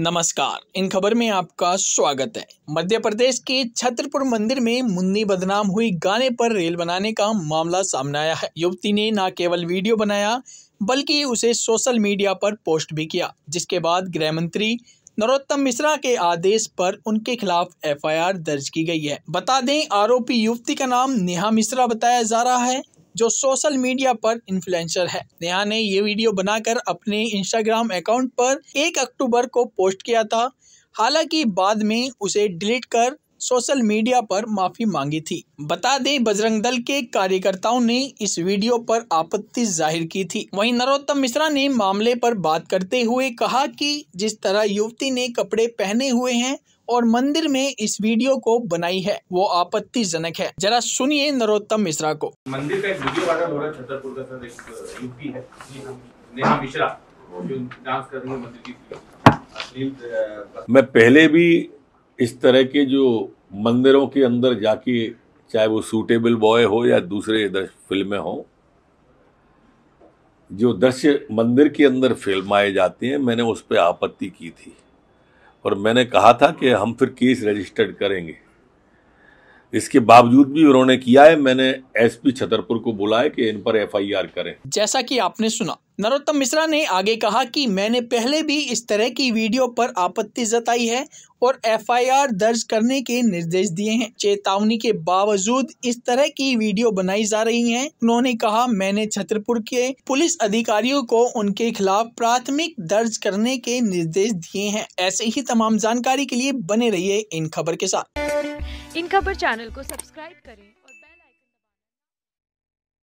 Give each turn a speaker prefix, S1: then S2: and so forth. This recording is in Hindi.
S1: नमस्कार इन खबर में आपका स्वागत है मध्य प्रदेश के छत्रपुर मंदिर में मुन्नी बदनाम हुई गाने पर रेल बनाने का मामला सामने आया है युवती ने न केवल वीडियो बनाया बल्कि उसे सोशल मीडिया पर पोस्ट भी किया जिसके बाद गृह मंत्री नरोत्तम मिश्रा के आदेश पर उनके खिलाफ एफआईआर दर्ज की गई है बता दें आरोपी युवती का नाम नेहा मिश्रा बताया जा रहा है जो सोशल मीडिया पर इन्फ्लुएंसर है नेहा ने ये वीडियो बनाकर अपने इंस्टाग्राम अकाउंट पर एक अक्टूबर को पोस्ट किया था हालांकि बाद में उसे डिलीट कर सोशल मीडिया पर माफी मांगी थी बता दें बजरंग दल के कार्यकर्ताओं ने इस वीडियो पर आपत्ति जाहिर की थी वहीं नरोत्तम मिश्रा ने मामले पर बात करते हुए कहा कि जिस तरह युवती ने कपड़े पहने हुए हैं और मंदिर में इस वीडियो को बनाई है वो आपत्तिजनक है जरा सुनिए नरोत्तम मिश्रा को
S2: मंदिर का एक वीडियो वायरल हो रहा है छतरपुर का सर एक युवती है नेहा मिश्रा जो डांस कर रही है मंदिर की मैं पहले भी इस तरह के जो मंदिरों के अंदर जाके चाहे वो सूटेबल बॉय हो या दूसरे फिल्में हों जो दृश्य मंदिर के अंदर फिल्माए जाते हैं मैंने उस पर आपत्ति की थी और मैंने कहा था कि हम फिर केस रजिस्टर्ड करेंगे इसके बावजूद भी उन्होंने किया है मैंने एसपी छतरपुर को बुलाया कि इन पर एफआईआर करें
S1: जैसा कि आपने सुना नरोत्तम मिश्रा ने आगे कहा कि मैंने पहले भी इस तरह की वीडियो पर आपत्ति जताई है और एफआईआर दर्ज करने के निर्देश दिए हैं चेतावनी के बावजूद इस तरह की वीडियो बनाई जा रही हैं। उन्होंने कहा मैंने छतरपुर के पुलिस अधिकारियों को उनके खिलाफ प्राथमिक दर्ज करने के निर्देश दिए हैं ऐसे ही तमाम जानकारी के लिए बने रहिए इन खबर के साथ इन खबर चैनल को सब्सक्राइब करें